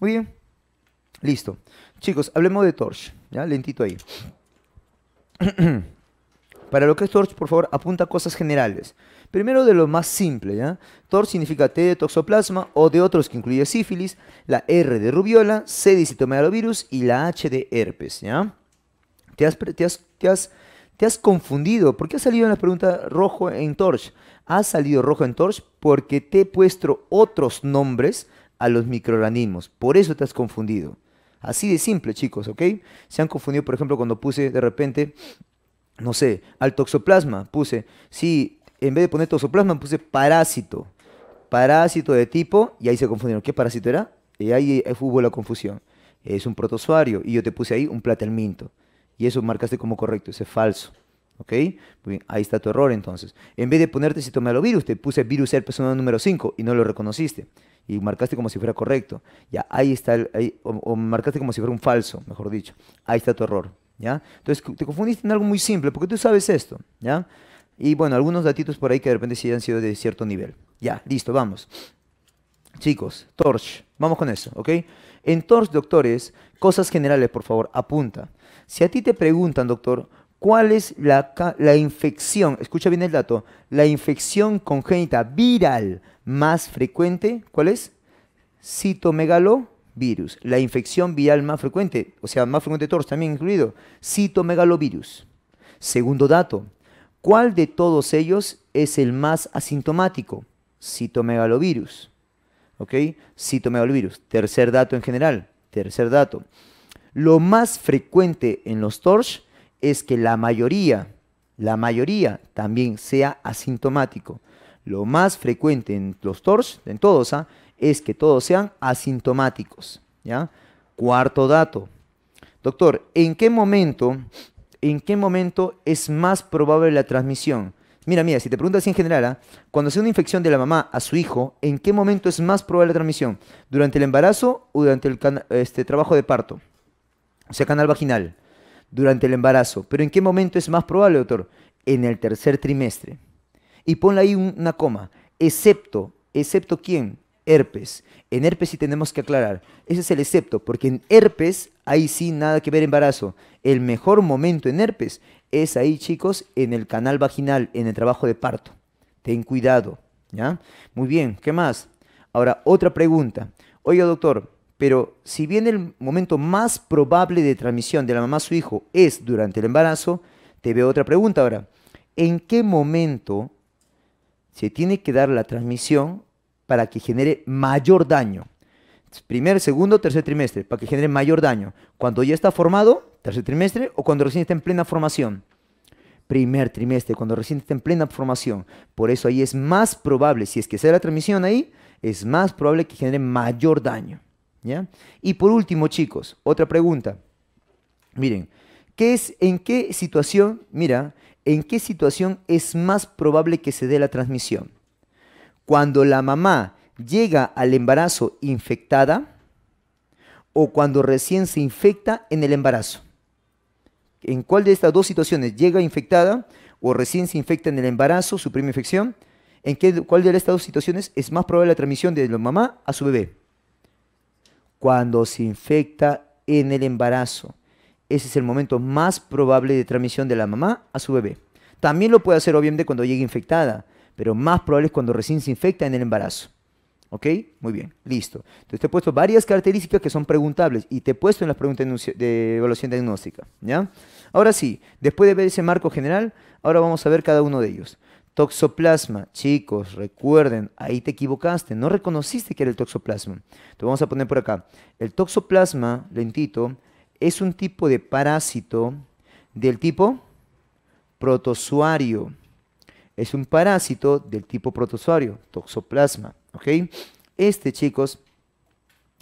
Muy bien. Listo. Chicos, hablemos de Torch. ¿ya? Lentito ahí. Para lo que es Torch, por favor, apunta cosas generales. Primero de lo más simple, ¿ya? Torch significa T de toxoplasma o de otros que incluye sífilis, la R de rubiola, C de citomegalovirus y la H de herpes, ¿ya? Te has, te te has, confundido. ¿Por qué ha salido en la pregunta rojo en Torch? Ha salido rojo en Torch porque te he puesto otros nombres a los microorganismos. Por eso te has confundido. Así de simple, chicos, ¿ok? Se han confundido, por ejemplo, cuando puse de repente, no sé, al toxoplasma, puse, sí, en vez de poner toxoplasma, puse parásito. Parásito de tipo, y ahí se confundieron. ¿Qué parásito era? Y ahí eh, hubo la confusión. Es un protozoario, y yo te puse ahí un platelminto. Y eso marcaste como correcto, ese es falso. ¿Ok? ahí está tu error entonces. En vez de ponerte virus, te puse virus el personal número 5 y no lo reconociste. Y marcaste como si fuera correcto. Ya, ahí está, el, o, marcaste como si fuera un falso, mejor dicho. Ahí está tu error, ¿ya? Entonces te confundiste en algo muy simple, porque tú sabes esto, ¿ya? Y bueno, algunos datitos por ahí que de repente sí han sido de cierto nivel. Ya, listo, vamos. Chicos, Torch, vamos con eso, ¿ok? En Torch, doctores, cosas generales, por favor, apunta. Si a ti te preguntan, doctor, ¿Cuál es la, infección? Escucha bien el dato. La infección congénita viral más frecuente, ¿cuál es? Citomegalovirus. La infección viral más frecuente, o sea, más frecuente de todos, también incluido. Citomegalovirus. Segundo dato. ¿Cuál de todos ellos es el más asintomático? Citomegalovirus. ¿Ok? Citomegalovirus. Tercer dato en general. Tercer dato. Lo más frecuente en los TORCH es que la mayoría, la mayoría también sea asintomático. Lo más frecuente en los TORS, en todos, ¿ah? es que todos sean asintomáticos. ¿ya? Cuarto dato. Doctor, ¿en qué momento, en qué momento es más probable la transmisión? Mira, mira, si te preguntas en general, ¿ah? cuando hace una infección de la mamá a su hijo, ¿en qué momento es más probable la transmisión? ¿Durante el embarazo o durante el este, trabajo de parto? O sea, canal vaginal durante el embarazo. Pero ¿en qué momento es más probable, doctor? En el tercer trimestre. Y ponle ahí una coma, excepto, excepto quién? Herpes. En herpes sí tenemos que aclarar. Ese es el excepto, porque en herpes ahí sí nada que ver embarazo. El mejor momento en herpes es ahí, chicos, en el canal vaginal, en el trabajo de parto. Ten cuidado, ¿ya? Muy bien, ¿qué más? Ahora, otra pregunta. Oiga, doctor, pero si bien el momento más probable de transmisión de la mamá a su hijo es durante el embarazo, te veo otra pregunta ahora. ¿En qué momento se tiene que dar la transmisión para que genere mayor daño? Primer, segundo, tercer trimestre, para que genere mayor daño. Cuando ya está formado, tercer trimestre, o cuando recién está en plena formación. Primer trimestre, cuando recién está en plena formación. Por eso ahí es más probable, si es que sea la transmisión ahí, es más probable que genere mayor daño. Y por último, chicos, otra pregunta. Miren, ¿qué es, ¿en qué situación, mira, en qué situación es más probable que se dé la transmisión? Cuando la mamá llega al embarazo infectada o cuando recién se infecta en el embarazo. ¿En cuál de estas dos situaciones llega infectada o recién se infecta en el embarazo, su prima infección? ¿En qué, cuál de estas dos situaciones es más probable la transmisión de la mamá a su bebé? cuando se infecta en el embarazo. Ese es el momento más probable de transmisión de la mamá a su bebé. También lo puede hacer obviamente cuando llegue infectada, pero más probable es cuando recién se infecta en el embarazo. ¿Ok? Muy bien, listo. Entonces te he puesto varias características que son preguntables y te he puesto en las preguntas de evaluación diagnóstica. ¿Ya? Ahora sí, después de ver ese marco general, ahora vamos a ver cada uno de ellos. Toxoplasma, chicos, recuerden, ahí te equivocaste, no reconociste que era el toxoplasma. Te vamos a poner por acá. El toxoplasma, lentito, es un tipo de parásito del tipo protozoario. Es un parásito del tipo protozoario, toxoplasma, ¿ok? Este, chicos,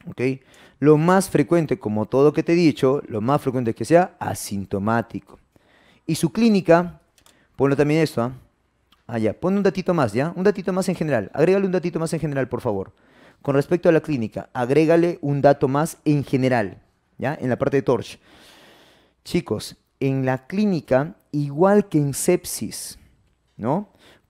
¿ok? Lo más frecuente, como todo que te he dicho, lo más frecuente es que sea asintomático. Y su clínica, ponlo también esto, ¿ah? Ah, ya. Pon un datito más, ¿ya? Un datito más en general. Agrégale un datito más en general, por favor. Con respecto a la clínica, agrégale un dato más en general, ¿ya? En la parte de Torch. Chicos, en la clínica, igual que en sepsis, ¿no?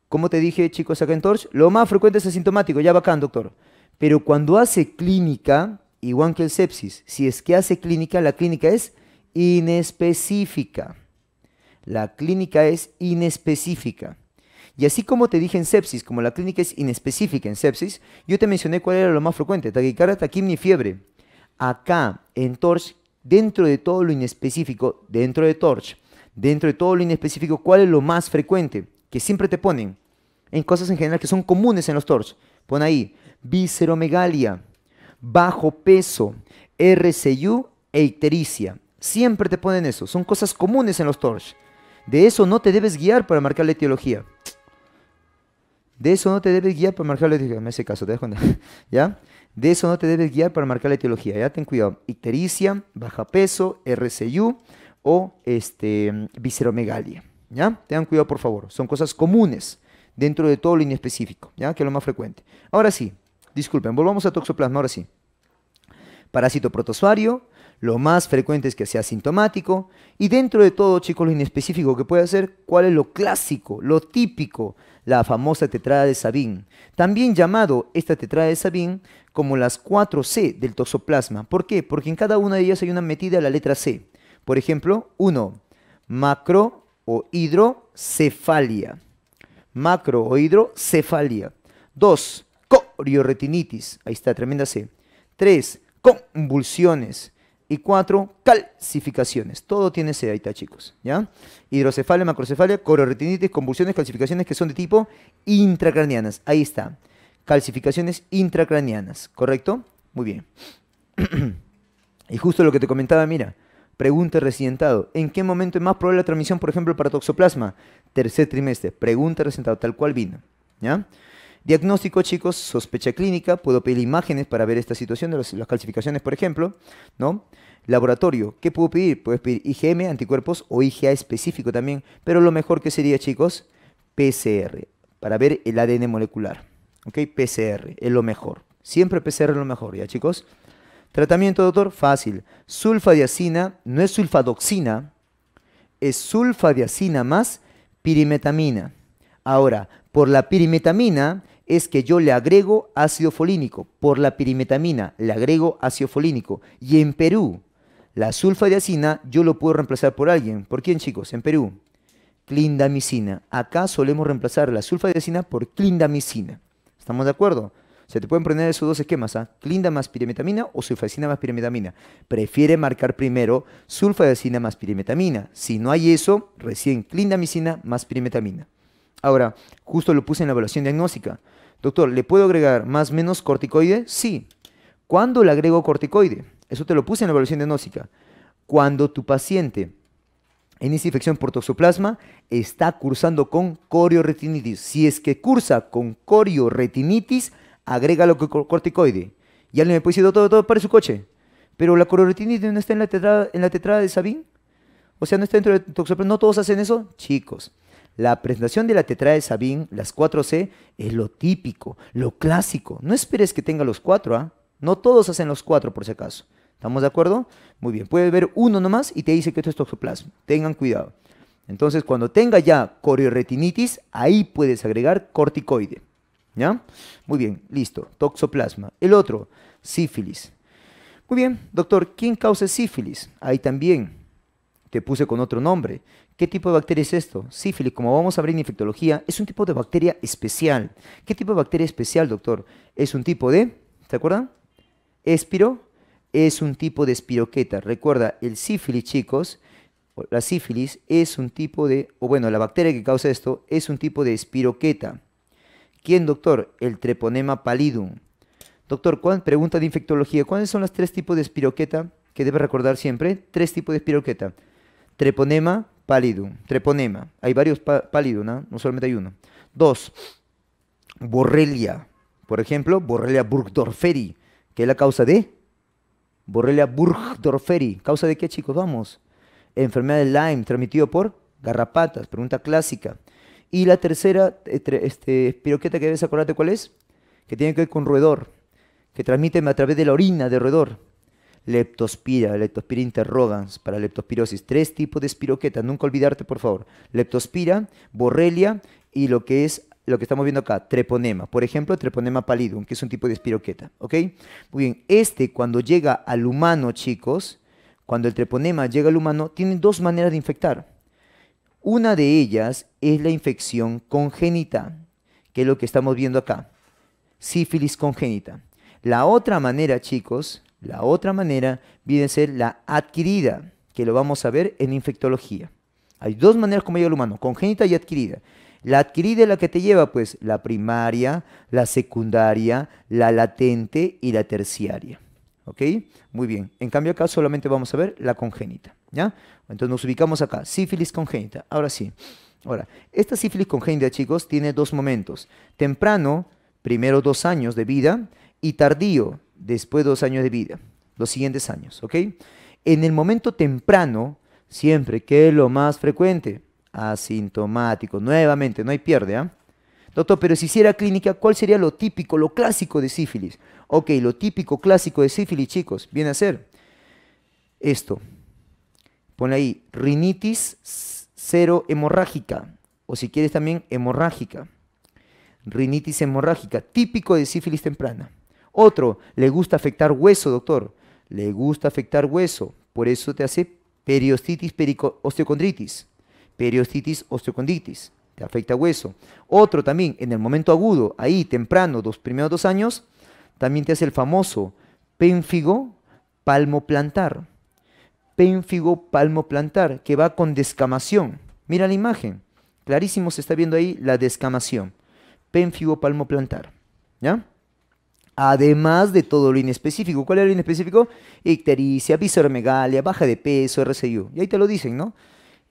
Como te dije, chicos, acá en Torch, lo más frecuente es asintomático, ya bacán, doctor. Pero cuando hace clínica, igual que el sepsis, si es que hace clínica, la clínica es inespecífica. La clínica es inespecífica. Y así como te dije en sepsis, como la clínica es inespecífica en sepsis, yo te mencioné cuál era lo más frecuente, taquicardia, taquimia y fiebre. Acá, en TORCH, dentro de todo lo inespecífico, dentro de TORCH, dentro de todo lo inespecífico, ¿cuál es lo más frecuente? Que siempre te ponen en cosas en general que son comunes en los TORCH. Pon ahí, visceromegalia, bajo peso, RCU e ictericia. Siempre te ponen eso, son cosas comunes en los TORCH. De eso no te debes guiar para marcar la etiología. De eso no te debes guiar para marcar la etiología. Me hace caso, ¿te ¿Ya? De eso no te debes guiar para marcar la etiología. Ya ten cuidado. Ictericia, baja peso, RCU o este, visceromegalia. ¿Ya? Tengan cuidado, por favor. Son cosas comunes dentro de todo lo inespecífico, ¿ya? Que es lo más frecuente. Ahora sí, disculpen, volvamos a toxoplasma, ahora sí. Parásito protozoario, lo más frecuente es que sea sintomático. Y dentro de todo, chicos, lo inespecífico que puede hacer, ¿cuál es lo clásico, lo típico la famosa tetrada de Sabin, también llamado esta tetrada de Sabin como las 4C del toxoplasma. ¿Por qué? Porque en cada una de ellas hay una metida a la letra C. Por ejemplo, 1. Macro o hidrocefalia. Macro o hidrocefalia. 2. Corioretinitis. Ahí está, tremenda C. 3. Convulsiones. Y cuatro, calcificaciones. Todo tiene está chicos. ¿ya? Hidrocefalia, macrocefalia, cororetinitis, convulsiones, calcificaciones que son de tipo intracranianas. Ahí está. Calcificaciones intracranianas, ¿correcto? Muy bien. y justo lo que te comentaba, mira, pregunta residentado. ¿En qué momento es más probable la transmisión, por ejemplo, para toxoplasma? Tercer trimestre. Pregunta residentado, tal cual vino. ¿Ya? Diagnóstico, chicos, sospecha clínica, puedo pedir imágenes para ver esta situación de las calcificaciones, por ejemplo, ¿no? Laboratorio, ¿qué puedo pedir? Puedes pedir IgM, anticuerpos o IgA específico también, pero lo mejor que sería, chicos, PCR, para ver el ADN molecular, ¿ok? PCR es lo mejor, siempre PCR es lo mejor, ¿ya, chicos? Tratamiento, doctor, fácil. Sulfadiacina, no es sulfadoxina, es sulfadiacina más pirimetamina. Ahora, por la pirimetamina es que yo le agrego ácido folínico, por la pirimetamina le agrego ácido folínico. Y en Perú, la sulfadiacina yo lo puedo reemplazar por alguien. ¿Por quién, chicos? En Perú, clindamicina. Acá solemos reemplazar la sulfadiacina por clindamicina. ¿Estamos de acuerdo? Se te pueden poner esos dos esquemas, ¿ah? Clinda más pirimetamina o sulfadiacina más pirimetamina. Prefiere marcar primero sulfadiacina más pirimetamina. Si no hay eso, recién clindamicina más pirimetamina. Ahora, justo lo puse en la evaluación diagnóstica. Doctor, ¿le puedo agregar más menos corticoide? Sí. ¿Cuándo le agrego corticoide? Eso te lo puse en la evaluación diagnóstica. Cuando tu paciente en esta infección por toxoplasma está cursando con corioretinitis. Si es que cursa con corioretinitis, lo que corticoide. Ya le me puede decir, todo para su coche. Pero la corioretinitis no está en la tetrada, en la de Sabin. O sea, no está dentro de toxoplasma. ¿No todos hacen eso? Chicos. La presentación de la tetra de Sabin, las 4C, es lo típico, lo clásico. No esperes que tenga los 4A. ¿ah? No todos hacen los 4, por si acaso. ¿Estamos de acuerdo? Muy bien, Puede ver uno nomás y te dice que esto es toxoplasma. Tengan cuidado. Entonces, cuando tenga ya corioretinitis, ahí puedes agregar corticoide. ¿Ya? Muy bien, listo. Toxoplasma. El otro, sífilis. Muy bien, doctor, ¿quién causa sífilis? Ahí también te puse con otro nombre. ¿Qué tipo de bacteria es esto? Sífilis, como vamos a ver en infectología, es un tipo de bacteria especial. ¿Qué tipo de bacteria especial, doctor? Es un tipo de, ¿se acuerdan? Espiro, es un tipo de espiroqueta. Recuerda, el sífilis, chicos, la sífilis es un tipo de, o bueno, la bacteria que causa esto es un tipo de espiroqueta. ¿Quién, doctor? El treponema pallidum. Doctor, pregunta de infectología, ¿cuáles son los tres tipos de espiroqueta que debe recordar siempre? Tres tipos de espiroqueta. Treponema Pálido. treponema. Hay varios pálidos, ¿no? no solamente hay uno. Dos, Borrelia. Por ejemplo, Borrelia burgdorferi, que es la causa de Borrelia burgdorferi. ¿Causa de qué, chicos? Vamos. Enfermedad de Lyme, transmitido por garrapatas, pregunta clásica. Y la tercera este, este, piroqueta que debes acordarte cuál es, que tiene que ver con roedor, que transmite a través de la orina de roedor. Leptospira, Leptospira interrogans para leptospirosis. Tres tipos de espiroqueta, nunca olvidarte por favor. Leptospira, Borrelia y lo que es lo que estamos viendo acá, treponema. Por ejemplo, treponema pallidum, que es un tipo de espiroqueta. ¿Ok? Muy bien. Este, cuando llega al humano, chicos, cuando el treponema llega al humano, tiene dos maneras de infectar. Una de ellas es la infección congénita, que es lo que estamos viendo acá. Sífilis congénita. La otra manera, chicos, la otra manera viene a ser la adquirida, que lo vamos a ver en infectología. Hay dos maneras como llega el humano, congénita y adquirida. La adquirida es la que te lleva, pues, la primaria, la secundaria, la latente y la terciaria. ¿Ok? Muy bien. En cambio acá solamente vamos a ver la congénita. ¿Ya? Entonces nos ubicamos acá. Sífilis congénita. Ahora sí. Ahora, esta sífilis congénita, chicos, tiene dos momentos. Temprano, primero dos años de vida, y tardío, después de dos años de vida, los siguientes años, ¿ok? En el momento temprano, siempre, que es lo más frecuente? Asintomático, nuevamente, no hay pierde, ¿ah? Doctor, pero si hiciera clínica, ¿cuál sería lo típico, lo clásico de sífilis? Ok, lo típico, clásico de sífilis, chicos, viene a ser esto. Pone ahí, rinitis cero hemorrágica, o si quieres también hemorrágica. Rinitis hemorrágica, típico de sífilis temprana. Otro, le gusta afectar hueso, doctor. Le gusta afectar hueso. Por eso te hace periostitis osteocondritis. Periostitis osteocondritis. Te afecta hueso. Otro también, en el momento agudo, ahí temprano, los primeros dos años, también te hace el famoso pénfigo palmoplantar. Pénfigo palmoplantar, que va con descamación. Mira la imagen. Clarísimo se está viendo ahí la descamación. Pénfigo palmoplantar. ¿Ya? Además de todo lo inespecífico. ¿Cuál es lo inespecífico? Ictericia, visoromegalia, baja de peso, RCU. Y ahí te lo dicen, ¿no?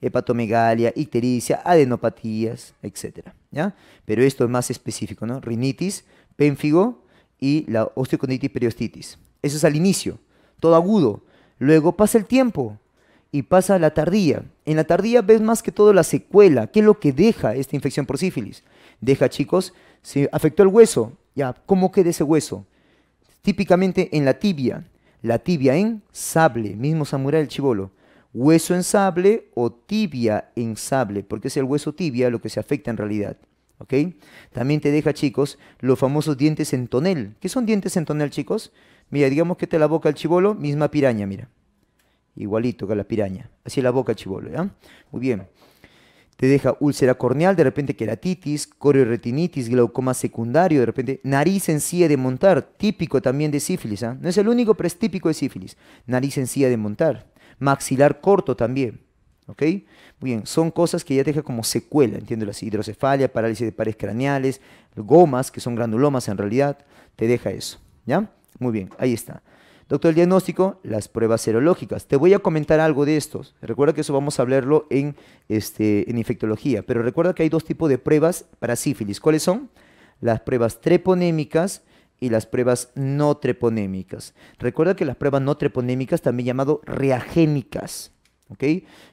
Hepatomegalia, ictericia, adenopatías, etc. Pero esto es más específico, ¿no? Rinitis, pénfigo y la osteoconditis periostitis. Eso es al inicio, todo agudo. Luego pasa el tiempo y pasa la tardía. En la tardía ves más que todo la secuela, qué es lo que deja esta infección por sífilis deja chicos, si afectó el hueso. Ya, ¿cómo queda ese hueso? Típicamente en la tibia, la tibia en sable, mismo samurái el chivolo. Hueso en sable o tibia en sable, porque es el hueso tibia lo que se afecta en realidad. ¿ok? También te deja, chicos, los famosos dientes en tonel. ¿Qué son dientes en tonel, chicos? Mira, digamos que te la boca el chivolo, misma piraña, mira. Igualito que la piraña. Así es la boca el chivolo, ¿ya? Muy bien te deja úlcera corneal, de repente queratitis, corioretinitis, glaucoma secundario, de repente nariz en sí de montar, típico también de sífilis. ¿ah? No es el único, pero es típico de sífilis. Nariz en silla de montar, maxilar corto también. ¿Ok? Muy bien, son cosas que ya te deja como secuela, entiendo las hidrocefalia, parálisis de pares craneales, gomas, que son granulomas en realidad, te deja eso, ¿ya? Muy bien, ahí está. Doctor, el diagnóstico, las pruebas serológicas. Te voy a comentar algo de estos. Recuerda que eso vamos a hablarlo en, este, en infectología, pero recuerda que hay dos tipos de pruebas para sífilis. ¿Cuáles son? Las pruebas treponémicas y las pruebas no treponémicas. Recuerda que las pruebas no treponémicas, también llamado reagénicas. ¿ok?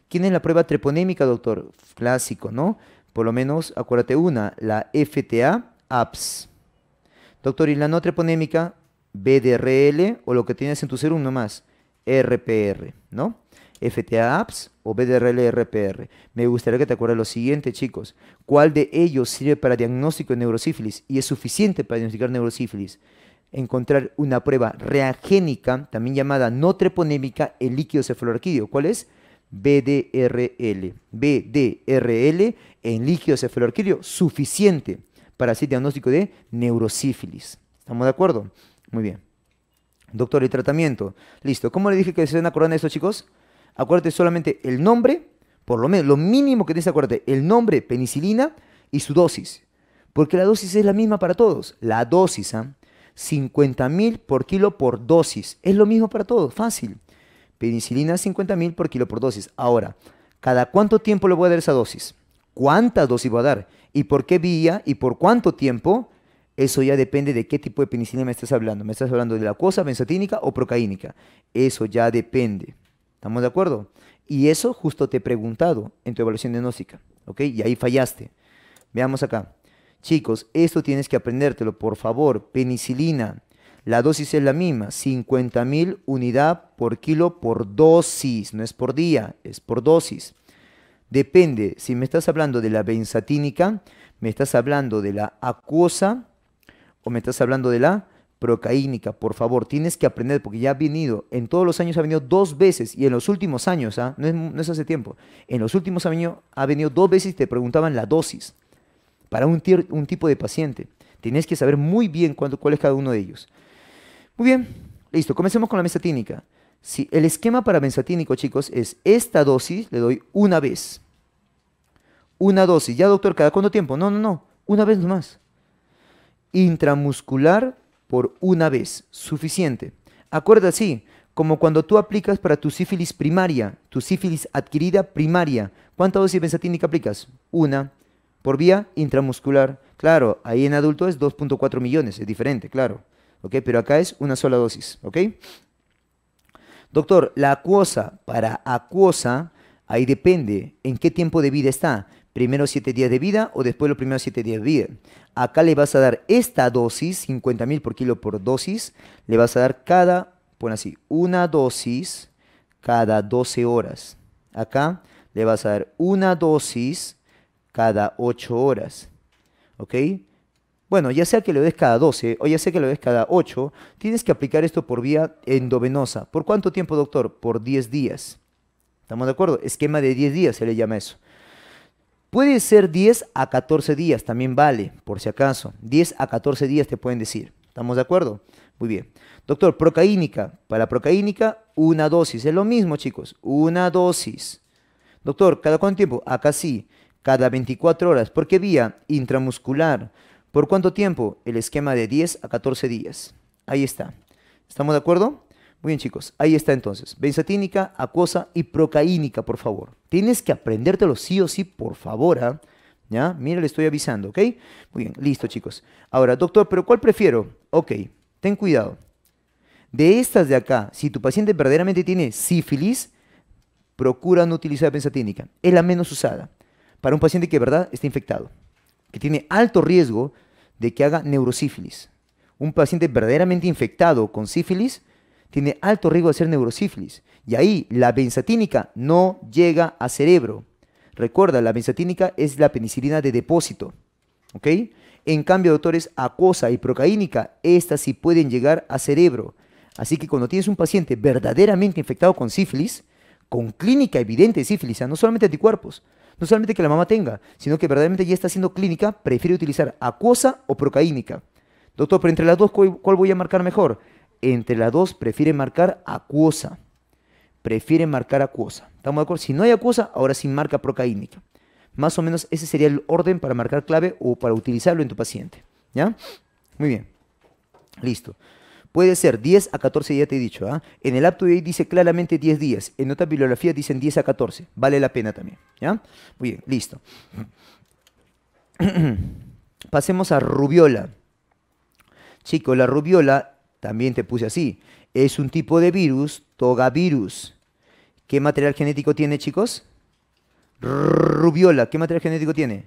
¿Quién es la prueba treponémica, doctor? Clásico, ¿no? Por lo menos, acuérdate una, la FTA-APS. Doctor, ¿y la no treponémica? BDRL o lo que tienes en tu serum más RPR, ¿no? FTA Apps o BDRL RPR. Me gustaría que te acuerdes lo siguiente, chicos. ¿Cuál de ellos sirve para diagnóstico de neurosífilis y es suficiente para diagnosticar neurosífilis? Encontrar una prueba reagénica, también llamada no treponémica, en líquido cefalorraquídeo. ¿Cuál es? BDRL. BDRL en líquido cefalorraquídeo suficiente para hacer diagnóstico de neurosífilis. ¿Estamos de acuerdo? Muy bien. Doctor, el tratamiento. Listo. ¿Cómo le dije que se den acordando de esto, chicos? Acuérdate solamente el nombre, por lo menos, lo mínimo que tienes que acuérdate, el nombre penicilina y su dosis. Porque la dosis es la misma para todos. La dosis, 50.000 ¿ah? por kilo por dosis. Es lo mismo para todos, fácil. Penicilina 50.000 por kilo por dosis. Ahora, ¿cada cuánto tiempo le voy a dar esa dosis? ¿Cuántas dosis voy a dar? ¿Y por qué vía? ¿Y por cuánto tiempo? Eso ya depende de qué tipo de penicilina me estás hablando. ¿Me estás hablando de la acuosa, benzatínica o procaínica? Eso ya depende. ¿Estamos de acuerdo? Y eso justo te he preguntado en tu evaluación diagnóstica. ¿Ok? Y ahí fallaste. Veamos acá. Chicos, esto tienes que aprendértelo, por favor. Penicilina. La dosis es la misma, 50.000 unidad por kilo por dosis. No es por día, es por dosis. Depende, si me estás hablando de la benzatínica, me estás hablando de la acuosa o me estás hablando de la procaínica, por favor, tienes que aprender, porque ya ha venido, en todos los años ha venido dos veces, y en los últimos años, ¿ah? no, es, hace tiempo, en los últimos años ha venido dos veces y te preguntaban la dosis para un, tipo de paciente. Tienes que saber muy bien cuánto, cuál es cada uno de ellos. Muy bien, listo, comencemos con la mesatínica. Si, el esquema para mesatínico, chicos, es esta dosis le doy una vez. Una dosis. Ya, doctor, ¿cada cuánto tiempo? No, no, no. Una vez más intramuscular por una vez, suficiente. Acuerda así, como cuando tú aplicas para tu sífilis primaria, tu sífilis adquirida primaria, ¿cuánta dosis benzatínica aplicas? Una, por vía intramuscular. Claro, ahí en adulto es 2.4 millones, es diferente, claro. ¿Ok? Pero acá es una sola dosis, ¿ok? Doctor, la acuosa para acuosa, ahí depende en qué tiempo de vida está. Primero 7 días de vida o después los primeros 7 días de vida. Acá le vas a dar esta dosis, 50.000 por kilo por dosis, le vas a dar cada, pon así, una dosis cada 12 horas. Acá le vas a dar una dosis cada 8 horas. ¿Ok? Bueno, ya sea que lo des cada 12 o ya sea que lo des cada 8, tienes que aplicar esto por vía endovenosa. ¿Por cuánto tiempo, doctor? Por 10 días. ¿Estamos de acuerdo? Esquema de 10 días se le llama eso. Puede ser 10 a 14 días, también vale, por si acaso. 10 a 14 días te pueden decir. ¿Estamos de acuerdo? Muy bien. Doctor, procaínica. Para procaínica, una dosis. Es lo mismo, chicos. Una dosis. Doctor, ¿cada cuánto tiempo? Acá sí. Cada 24 horas. ¿Por qué vía? Intramuscular. ¿Por cuánto tiempo? El esquema de 10 a 14 días. Ahí está. ¿Estamos de acuerdo? Muy bien, chicos, ahí está entonces. Benzatínica, acuosa y procaínica, por favor. Tienes que aprendértelo sí o sí, por favor. ¿ah? Mira, le estoy avisando, ¿ok? Muy bien, listo, chicos. Ahora, doctor, ¿pero cuál prefiero? Ok, ten cuidado. De estas de acá, si tu paciente verdaderamente tiene sífilis, procura no utilizar benzatínica. Es la menos usada para un paciente que verdad está infectado, que tiene alto riesgo de que haga neurosífilis. Un paciente verdaderamente infectado con sífilis, tiene alto riesgo de ser neurosífilis. Y ahí la benzatínica no llega a cerebro. Recuerda, la benzatínica es la penicilina de depósito. ¿Ok? En cambio, doctores, acuosa y procaínica, estas sí pueden llegar a cerebro. Así que cuando tienes un paciente verdaderamente infectado con sífilis, con clínica evidente de sífilis, no solamente anticuerpos, no solamente que la mamá tenga, sino que verdaderamente ya está haciendo clínica, prefiere utilizar acuosa o procaínica. Doctor, pero entre las dos, ¿cuál voy a marcar mejor? entre las dos prefiere marcar acuosa. Prefiere marcar acuosa. ¿Estamos de acuerdo? Si no hay acuosa, ahora sí marca procaínica. Más o menos ese sería el orden para marcar clave o para utilizarlo en tu paciente. ¿Ya? Muy bien. Listo. Puede ser 10 a 14 días, te he dicho. ¿ah? En el apto dice claramente 10 días. En otra bibliografía dicen 10 a 14. Vale la pena también. ¿ya? Muy bien, listo. Pasemos a rubiola. Chicos, la rubiola también te puse así. Es un tipo de virus, togavirus. ¿Qué material genético tiene, chicos? Rubiola. ¿Qué material genético tiene?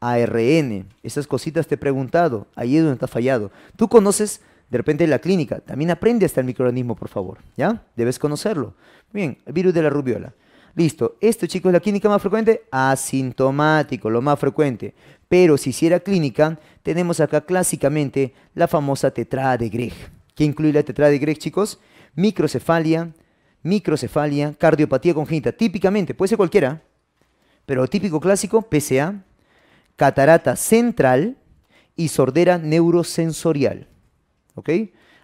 ARN. Esas cositas te he preguntado. Ahí es donde está fallado. Tú conoces de repente la clínica. También aprende hasta el microorganismo, por favor. ¿Ya? Debes conocerlo. Bien, el virus de la rubiola. Listo, esto chicos, es la clínica más frecuente, asintomático, lo más frecuente. Pero si hiciera clínica, tenemos acá clásicamente la famosa tetra de Gregg. ¿Qué incluye la tetra de Gregg, chicos? Microcefalia, microcefalia, cardiopatía congénita, típicamente, puede ser cualquiera, pero típico clásico, PCA, catarata central y sordera neurosensorial. ¿Ok?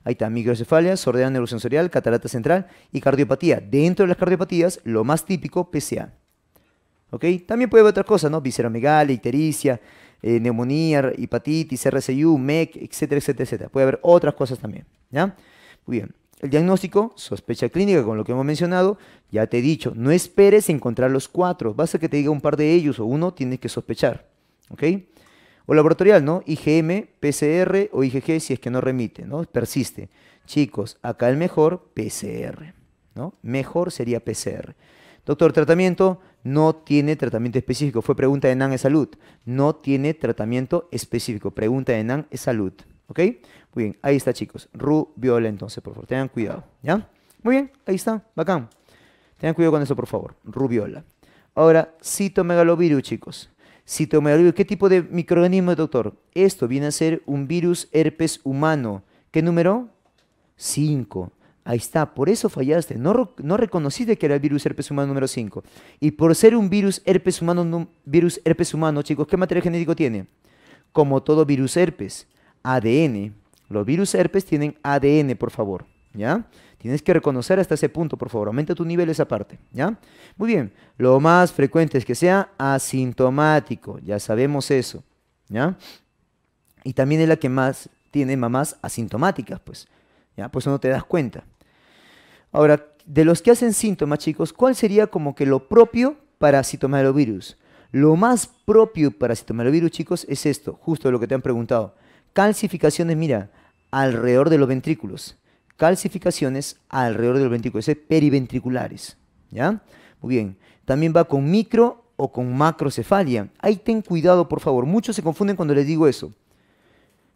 Ahí está, microcefalia, sordera neurosensorial, catarata central y cardiopatía. Dentro de las cardiopatías, lo más típico, PCA. ¿Ok? También puede haber otras cosas, ¿no? Visceromegalia, ictericia, eh, neumonía, hepatitis, RCU, MEC, etcétera, etcétera, etcétera. Puede haber otras cosas también, ¿ya? Muy bien. El diagnóstico, sospecha clínica, con lo que hemos mencionado, ya te he dicho, no esperes encontrar los cuatro. Basta que te diga un par de ellos o uno, tienes que sospechar, ¿ok? O laboratorial, ¿no? IgM, PCR o IgG si es que no remite, ¿no? Persiste. Chicos, acá el mejor, PCR, ¿no? Mejor sería PCR. Doctor, tratamiento no tiene tratamiento específico. Fue pregunta de NAN de salud. No tiene tratamiento específico. Pregunta de NAN es salud. ¿Ok? Muy bien, ahí está, chicos. Rubiola, entonces, por favor, tengan cuidado. ¿Ya? Muy bien, ahí está, bacán. Tengan cuidado con eso, por favor. Rubiola. Ahora, citomegalovirus, chicos. ¿qué tipo de microorganismo, doctor? Esto viene a ser un virus herpes humano. ¿Qué número? 5. Ahí está, por eso fallaste. No, no, reconociste que era el virus herpes humano número 5. Y por ser un virus herpes humano, virus herpes humano, chicos, ¿qué material genético tiene? Como todo virus herpes, ADN. Los virus herpes tienen ADN, por favor. ¿ya? Tienes que reconocer hasta ese punto, por favor. Aumenta tu nivel esa parte, ¿ya? Muy bien. Lo más frecuente es que sea asintomático. Ya sabemos eso, ¿ya? Y también es la que más tiene mamás asintomáticas, pues. ¿Ya? Pues no te das cuenta. Ahora, de los que hacen síntomas, chicos, ¿cuál sería como que lo propio para virus? Lo más propio para virus chicos, es esto, justo lo que te han preguntado. Calcificaciones, mira, alrededor de los ventrículos calcificaciones alrededor del ventrículo, es periventriculares. ¿Ya? Muy bien. También va con micro o con macrocefalia. Ahí ten cuidado, por favor. Muchos se confunden cuando les digo eso.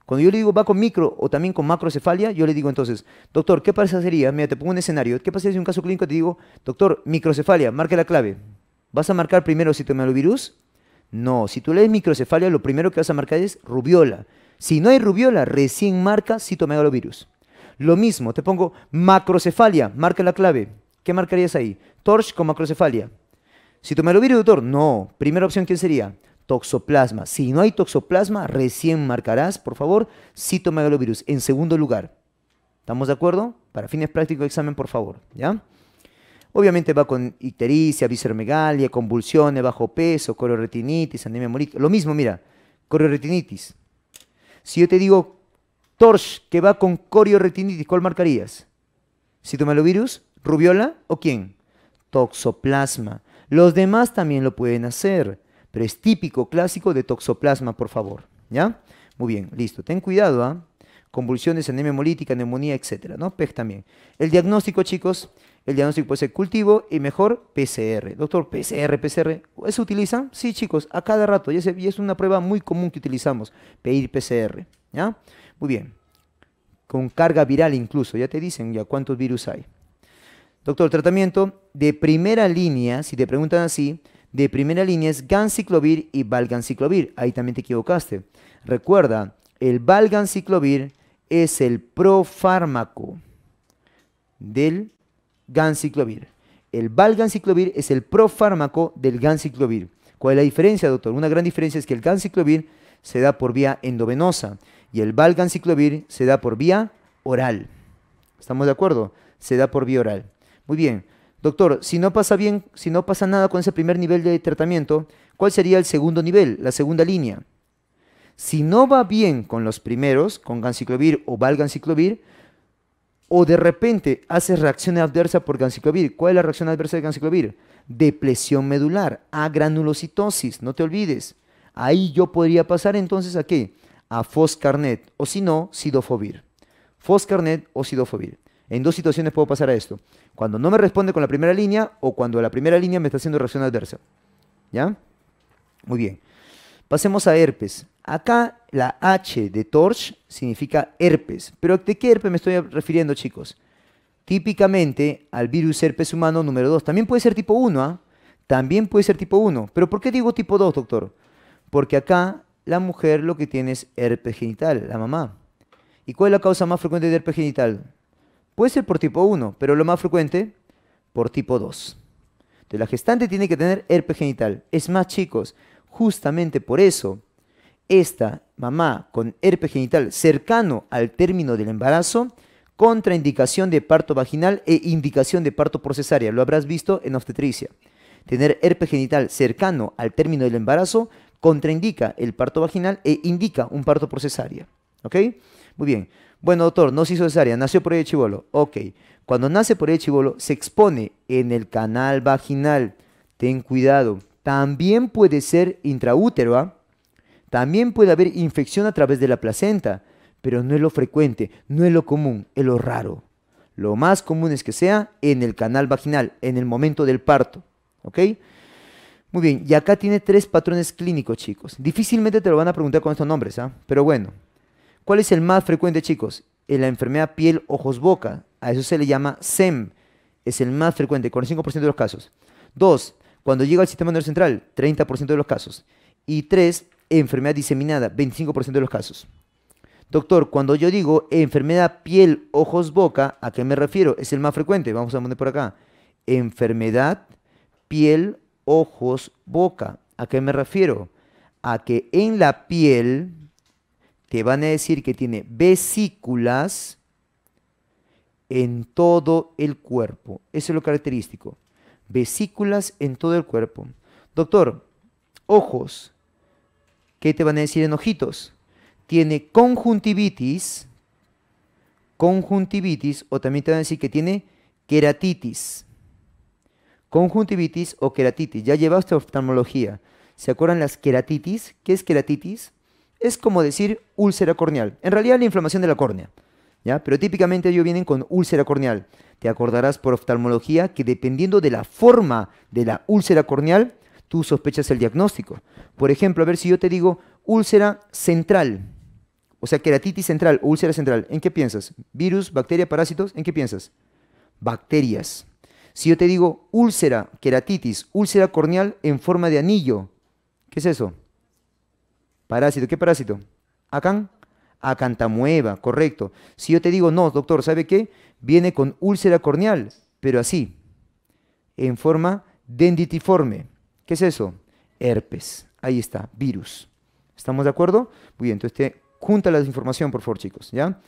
Cuando yo le digo va con micro o también con macrocefalia, yo le digo entonces, doctor, ¿qué pasaría? Mira, te pongo un escenario. ¿Qué pasaría si en un caso clínico te digo, doctor, microcefalia, marque la clave? ¿Vas a marcar primero citomegalovirus? No, si tú lees microcefalia, lo primero que vas a marcar es rubiola. Si no hay rubiola, recién marca citomegalovirus. Lo mismo, te pongo macrocefalia, marca la clave. ¿Qué marcarías ahí? Torch con macrocefalia. Si doctor, no. Primera opción, ¿quién sería? Toxoplasma. Si no hay toxoplasma, recién marcarás, por favor, citomegalovirus. En segundo lugar, ¿estamos de acuerdo? Para fines prácticos de examen, por favor, ¿ya? Obviamente va con ictericia, visceromegalia, convulsiones, bajo peso, corioretinitis, anemia morítica. Lo mismo, mira, Corioretinitis. Si yo te digo Torch, que va con corioretinitis, ¿cuál marcarías? ¿Citomalovirus? ¿Rubiola? ¿O quién? Toxoplasma. Los demás también lo pueden hacer, pero es típico, clásico de toxoplasma, por favor. ¿Ya? Muy bien, listo. Ten cuidado, ¿ah? Convulsiones, anemia hemolítica, neumonía, etcétera, ¿no? PEG también. El diagnóstico, chicos, el diagnóstico puede ser cultivo y mejor PCR. Doctor, PCR, PCR, ¿eso utilizan? Sí, chicos, a cada rato. Y es una prueba muy común que utilizamos, pedir PCR, ¿ya? Muy bien. Con carga viral incluso, ya te dicen ya cuántos virus hay. Doctor, tratamiento de primera línea, si te preguntan así, de primera línea es ganciclovir y valganciclovir. Ahí también te equivocaste. Recuerda, el valganciclovir es el profármaco del ganciclovir. El valganciclovir es el profármaco del ganciclovir. ¿Cuál es la diferencia, doctor? Una gran diferencia es que el ganciclovir se da por vía endovenosa y el valganciclovir se da por vía oral. ¿Estamos de acuerdo? Se da por vía oral. Muy bien. Doctor, si no pasa bien, si no pasa nada con ese primer nivel de tratamiento, ¿cuál sería el segundo nivel, la segunda línea? Si no va bien con los primeros, con ganciclovir o valganciclovir, o de repente haces reacción adversa por ganciclovir, ¿cuál es la reacción adversa de ganciclovir? Depresión medular, agranulocitosis, no te olvides. Ahí yo podría pasar entonces a qué? a foscarnet o si no, sidofovir. Foscarnet o sidofovir. En dos situaciones puedo pasar a esto. Cuando no me responde con la primera línea o cuando la primera línea me está haciendo reacción adversa. ¿Ya? Muy bien. Pasemos a herpes. Acá la H de Torch significa herpes. Pero ¿de qué herpes me estoy refiriendo, chicos? Típicamente al virus herpes humano número 2. También puede ser tipo 1, ¿ah? También puede ser tipo 1. ¿Pero por qué digo tipo 2, doctor? Porque acá la mujer lo que tiene es herpes genital, la mamá. ¿Y cuál es la causa más frecuente de herpes genital? Puede ser por tipo 1, pero lo más frecuente, por tipo 2. Entonces, la gestante tiene que tener herpes genital. Es más, chicos, justamente por eso, esta mamá con herpes genital cercano al término del embarazo, contraindicación de parto vaginal e indicación de parto procesaria. Lo habrás visto en obstetricia. Tener herpes genital cercano al término del embarazo contraindica el parto vaginal e indica un parto por cesárea. ¿Ok? Muy bien. Bueno, doctor, no se hizo cesárea, nació por el chivolo. Ok. Cuando nace por el chivolo, se expone en el canal vaginal. Ten cuidado. También puede ser intraútero. ¿ah? También puede haber infección a través de la placenta, pero no es lo frecuente, no es lo común, es lo raro. Lo más común es que sea en el canal vaginal, en el momento del parto. ¿Ok? Muy bien, y acá tiene tres patrones clínicos, chicos. Difícilmente te lo van a preguntar con estos nombres, ¿ah? Pero bueno, ¿cuál es el más frecuente, chicos? En la enfermedad piel, ojos, boca. A eso se le llama SEM. Es el más frecuente, 45% de los casos. Dos, cuando llega al sistema nervioso central, 30% de los casos. Y tres, enfermedad diseminada, 25% de los casos. Doctor, cuando yo digo enfermedad piel, ojos, boca, ¿a qué me refiero? Es el más frecuente. Vamos a poner por acá. Enfermedad piel, ojos, boca. ¿A qué me refiero? A que en la piel te van a decir que tiene vesículas en todo el cuerpo. Eso es lo característico. Vesículas en todo el cuerpo. Doctor, ojos. ¿Qué te van a decir en ojitos? Tiene conjuntivitis. Conjuntivitis o también te van a decir que tiene queratitis conjuntivitis o queratitis. Ya llevaste oftalmología. ¿Se acuerdan las queratitis? ¿Qué es queratitis? Es como decir úlcera corneal. En realidad la inflamación de la córnea. ¿Ya? Pero típicamente ellos vienen con úlcera corneal. Te acordarás por oftalmología que dependiendo de la forma de la úlcera corneal, tú sospechas el diagnóstico. Por ejemplo, a ver si yo te digo úlcera central, o sea, queratitis central, úlcera central, ¿en qué piensas? ¿Virus, bacteria, parásitos? ¿En qué piensas? Bacterias. Si yo te digo úlcera, queratitis, úlcera corneal en forma de anillo, ¿qué es eso? Parásito, ¿qué parásito? Acán, acantamueva, correcto. Si yo te digo, no, doctor, ¿sabe qué? Viene con úlcera corneal, pero así, en forma denditiforme. ¿Qué es eso? Herpes. Ahí está, virus. ¿Estamos de acuerdo? Muy bien, entonces te junta la información, por favor, chicos, ¿ya?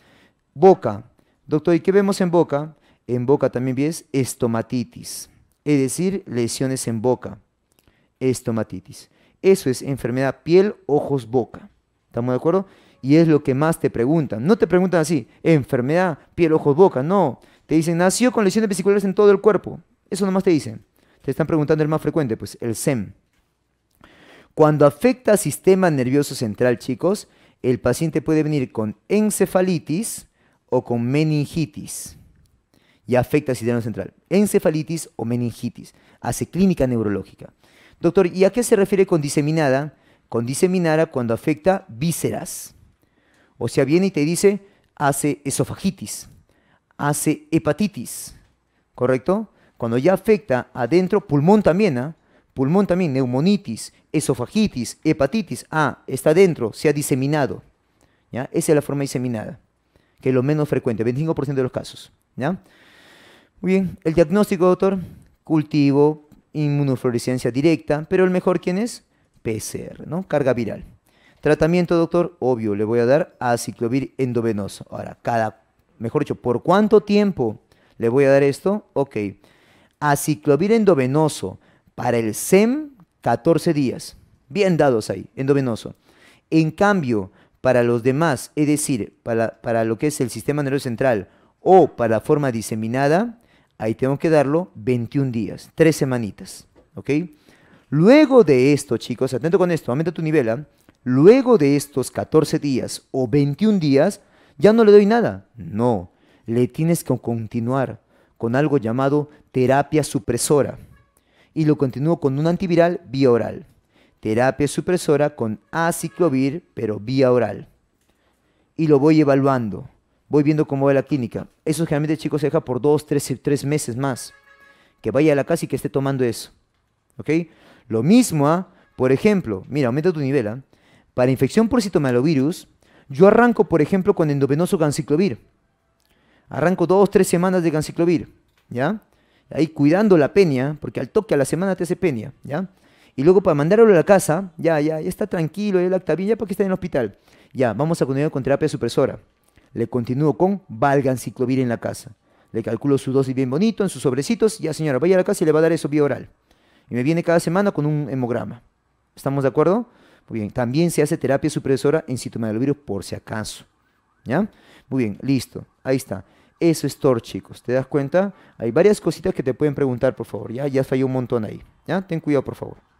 Boca. Doctor, ¿y qué vemos en boca? En boca también ves estomatitis, es decir, lesiones en boca, estomatitis. Eso es enfermedad piel, ojos, boca. ¿Estamos de acuerdo? Y es lo que más te preguntan. No te preguntan así, enfermedad, piel, ojos, boca. No. Te dicen, nació con lesiones vesiculares en todo el cuerpo. Eso nomás te dicen. Te están preguntando el más frecuente, pues el SEM. Cuando afecta al sistema nervioso central, chicos, el paciente puede venir con encefalitis o con meningitis y afecta al sistema central. Encefalitis o meningitis. Hace clínica neurológica. Doctor, ¿y a qué se refiere con diseminada? Con diseminada cuando afecta vísceras. O sea, viene y te dice, hace esofagitis, hace hepatitis, ¿correcto? Cuando ya afecta adentro, pulmón también, ¿ah? Pulmón también, neumonitis, esofagitis, hepatitis. Ah, está adentro, se ha diseminado. ¿ya? Esa es la forma diseminada, que es lo menos frecuente, 25% de los casos. ¿ya? Muy bien, el diagnóstico, doctor, cultivo, inmunofluorescencia directa, pero el mejor, ¿quién es? PCR, ¿no? Carga viral. Tratamiento, doctor, obvio, le voy a dar aciclovir endovenoso. Ahora, cada, mejor dicho, ¿por cuánto tiempo le voy a dar esto? Ok, aciclovir endovenoso para el SEM, 14 días. Bien dados ahí, endovenoso. En cambio, para los demás, es decir, para, para lo que es el sistema nervioso central o para la forma diseminada, ahí tengo que darlo 21 días, 3 semanitas, ¿ok? Luego de esto, chicos, atento con esto, aumenta tu nivel, ¿ah? Luego de estos 14 días o 21 días, ya no le doy nada. No, le tienes que continuar con algo llamado terapia supresora. Y lo continúo con un antiviral vía oral. Terapia supresora con aciclovir, pero vía oral. Y lo voy evaluando voy viendo cómo va la clínica. Eso generalmente, chicos, se deja por dos, tres, tres meses más. Que vaya a la casa y que esté tomando eso. ¿Ok? Lo mismo, ¿ah? por ejemplo, mira, aumenta tu nivel. ¿ah? Para infección por citomalovirus, yo arranco, por ejemplo, con endovenoso ganciclovir. Arranco dos, tres semanas de ganciclovir. ¿Ya? Ahí cuidando la peña, porque al toque a la semana te hace peña. ¿Ya? Y luego para mandarlo a la casa, ya, ya, ya está tranquilo, ya la bien, ya porque está en el hospital. Ya, vamos a continuar con terapia supresora. Le continúo con Valgan Ciclovir en la casa. Le calculo su dosis bien bonito en sus sobrecitos. Ya señora, vaya a la casa y le va a dar eso vía oral. Y me viene cada semana con un hemograma. ¿Estamos de acuerdo? Muy bien. También se hace terapia supresora en citomegalovirus por si acaso. ¿Ya? Muy bien, listo. Ahí está. Eso es TOR, chicos. ¿Te das cuenta? Hay varias cositas que te pueden preguntar, por favor. Ya, ya falló un montón ahí. ¿Ya? Ten cuidado, por favor.